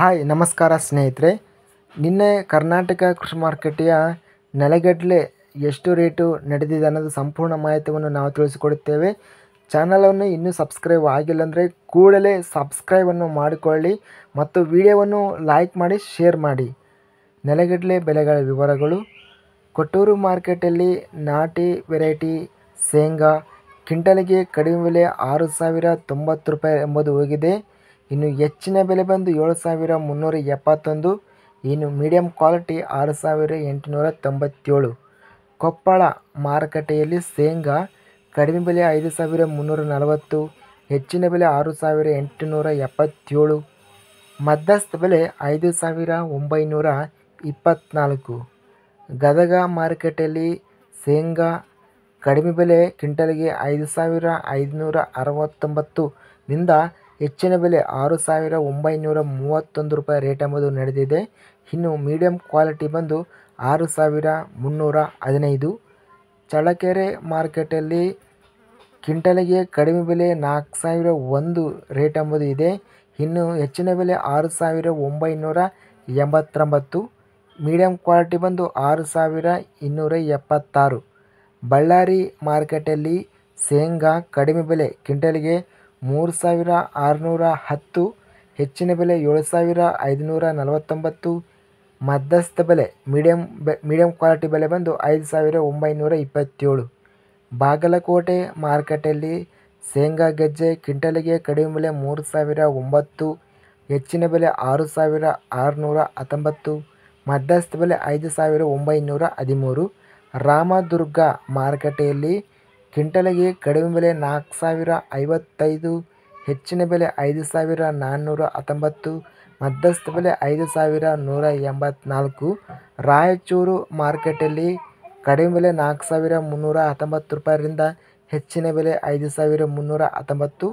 hi ನಮಸ್ಕಾರ ಸ್ನೇಹಿತರೆ ನಿನ್ನೆ ಕರ್ನಾಟಕ ಕೃಷಿ ಮಾರುಕಟ್ಟೆಯ ನೆಲೆಗಡಲೆ ಎಷ್ಟು ರೇಟು ನಡೆದಿದೆ ಅನ್ನೋದು ಸಂಪೂರ್ಣ ಮಾಹಿತಿಯನ್ನು ನಾವು ತಿಳಿಸಿಕೊಡುತ್ತೇವೆ ಚಾನಲನ್ನು ಇನ್ನೂ ಸಬ್ಸ್ಕ್ರೈಬ್ ಆಗಿಲ್ಲ ಅಂದರೆ ಕೂಡಲೇ ಸಬ್ಸ್ಕ್ರೈಬನ್ನು ಮಾಡಿಕೊಳ್ಳಿ ಮತ್ತು ವಿಡಿಯೋವನ್ನು ಲೈಕ್ ಮಾಡಿ ಶೇರ್ ಮಾಡಿ ನೆಲೆಗಡಲೆ ಬೆಲೆಗಳ ವಿವರಗಳು ಕೊಟ್ಟೂರು ಮಾರ್ಕೆಟಲ್ಲಿ ನಾಟಿ ವೆರೈಟಿ ಶೇಂಗಾ ಕಿಂಟಲಿಗೆ ಕಡಿಮೆ ಬೆಲೆ ಆರು ಸಾವಿರ ತೊಂಬತ್ತು ರೂಪಾಯಿ ಎಂಬುದು ಹೋಗಿದೆ ಇನ್ನು ಹೆಚ್ಚಿನ ಬೆಲೆ ಬಂದು ಏಳು ಸಾವಿರ ಮುನ್ನೂರ ಎಪ್ಪತ್ತೊಂದು ಇನ್ನು ಮೀಡಿಯಂ ಕ್ವಾಲಿಟಿ ಆರು ಸಾವಿರ ಎಂಟುನೂರ ತೊಂಬತ್ತೇಳು ಕೊಪ್ಪಳ ಮಾರುಕಟ್ಟೆಯಲ್ಲಿ ಶೇಂಗಾ ಕಡಿಮೆ ಬೆಲೆ ಐದು ಸಾವಿರ ಮುನ್ನೂರ ನಲವತ್ತು ಹೆಚ್ಚಿನ ಬೆಲೆ ಆರು ಸಾವಿರ ಎಂಟುನೂರ ಎಪ್ಪತ್ತೇಳು ಮಧ್ಯಸ್ಥ ಬೆಲೆ ಐದು ಸಾವಿರ ಒಂಬೈನೂರ ಇಪ್ಪತ್ತ್ನಾಲ್ಕು ಗದಗ ಮಾರುಕಟ್ಟೆಯಲ್ಲಿ ಶೇಂಗಾ ಕಡಿಮೆ ಬೆಲೆ ಕ್ವಿಂಟಲ್ಗೆ ಐದು ಸಾವಿರ ಐದುನೂರ ಅರವತ್ತೊಂಬತ್ತು ನಿಂದ ಹೆಚ್ಚಿನ ಬೆಲೆ ಆರು ಸಾವಿರ ಒಂಬೈನೂರ ಮೂವತ್ತೊಂದು ರೂಪಾಯಿ ರೇಟ್ ಎಂಬುದು ನಡೆದಿದೆ ಇನ್ನು ಮೀಡಿಯಂ ಕ್ವಾಲಿಟಿ ಬಂದು ಆರು ಸಾವಿರ ಮುನ್ನೂರ ಹದಿನೈದು ಚಳ್ಳಕೆರೆ ಮಾರ್ಕೆಟಲ್ಲಿ ಕಿಂಟಲಿಗೆ ಕಡಿಮೆ ಬೆಲೆ ನಾಲ್ಕು ಸಾವಿರ ಒಂದು ರೇಟ್ ಎಂಬುದು ಇದೆ ಇನ್ನು ಹೆಚ್ಚಿನ ಬೆಲೆ ಆರು ಸಾವಿರ ಒಂಬೈನೂರ ಎಂಬತ್ತೊಂಬತ್ತು ಮೀಡಿಯಂ ಕ್ವಾಲಿಟಿ ಬಂದು ಆರು ಸಾವಿರ ಇನ್ನೂರ ಎಪ್ಪತ್ತಾರು ಬಳ್ಳಾರಿ ಮಾರ್ಕೆಟಲ್ಲಿ ಶೇಂಗಾ ಕಡಿಮೆ ಬೆಲೆ ಕ್ವಿಂಟಲ್ಗೆ ಮೂರು ಸಾವಿರ ಆರುನೂರ ಹತ್ತು ಹೆಚ್ಚಿನ ಬೆಲೆ ಏಳು ಸಾವಿರ ಐದುನೂರ ನಲವತ್ತೊಂಬತ್ತು ಮಧ್ಯಸ್ಥ ಬೆಲೆ ಮೀಡಿಯಂ ಬೆ ಮೀಡಿಯಮ್ ಕ್ವಾಲಿಟಿ ಬೆಲೆ ಬಂದು ಐದು ಸಾವಿರ ಒಂಬೈನೂರ ಇಪ್ಪತ್ತೇಳು ಬಾಗಲಕೋಟೆ ಮಾರುಕಟ್ಟೆಯಲ್ಲಿ ಶೇಂಗಾ ಗೆಜ್ಜೆ ಕ್ವಿಂಟಲಿಗೆ ಕಡಿಮೆ ಬೆಲೆ ಮೂರು ಸಾವಿರ ಒಂಬತ್ತು ಹೆಚ್ಚಿನ ಬೆಲೆ ಆರು ಸಾವಿರ ಆರುನೂರ ಹತ್ತೊಂಬತ್ತು ಮಧ್ಯಸ್ಥ ಬೆಲೆ ಐದು ಸಾವಿರ ಒಂಬೈನೂರ ಹದಿಮೂರು ರಾಮದುರ್ಗ ಮಾರುಕಟ್ಟೆಯಲ್ಲಿ ಕ್ವಿಂಟಲಿಗೆ ಕಡಿಮೆ ಬೆಲೆ ನಾಲ್ಕು ಸಾವಿರ ಐವತ್ತೈದು ಹೆಚ್ಚಿನ ಬೆಲೆ ಐದು ಸಾವಿರ ನಾನ್ನೂರ ಹತ್ತೊಂಬತ್ತು ಮಧ್ಯಸ್ಥ ಬೆಲೆ ಐದು ಸಾವಿರ ನೂರ ಎಂಬತ್ನಾಲ್ಕು ರಾಯಚೂರು ಮಾರ್ಕೆಟಲ್ಲಿ ಕಡಿಮೆ ಬೆಲೆ ನಾಲ್ಕು ಸಾವಿರ ಮುನ್ನೂರ ಹತ್ತೊಂಬತ್ತು ರೂಪಾಯಿಯಿಂದ ಹೆಚ್ಚಿನ ಬೆಲೆ ಐದು ಸಾವಿರ ಮುನ್ನೂರ ಹತ್ತೊಂಬತ್ತು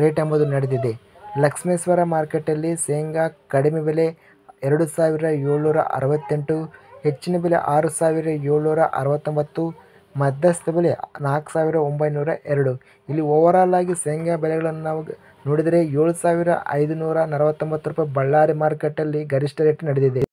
ರೇಟ್ ಎಂಬುದು ನಡೆದಿದೆ ಲಕ್ಷ್ಮೇಶ್ವರ ಮಾರ್ಕೆಟಲ್ಲಿ ಶೇಂಗಾ ಕಡಿಮೆ ಬೆಲೆ ಎರಡು ಸಾವಿರ ಏಳ್ನೂರ ಅರವತ್ತೆಂಟು ಹೆಚ್ಚಿನ ಬೆಲೆ ಆರು ಸಾವಿರ ಏಳ್ನೂರ ಅರವತ್ತೊಂಬತ್ತು ಮಧ್ಯಸ್ಥ ಬೆಲೆ ನಾಲ್ಕು ಸಾವಿರ ಒಂಬೈನೂರ ಎರಡು ಇಲ್ಲಿ ಓವರಾಲ್ ಆಗಿ ಶೇಂಗಾ ಬೆಲೆಗಳನ್ನು ನಾವು ನೋಡಿದರೆ ಏಳು ಸಾವಿರ ಐದುನೂರ ನಲವತ್ತೊಂಬತ್ತು ರೂಪಾಯಿ ಬಳ್ಳಾರಿ ಮಾರುಕಟ್ಟೆಯಲ್ಲಿ ಗರಿಷ್ಠ ರೇಟ್ ನಡೆದಿದೆ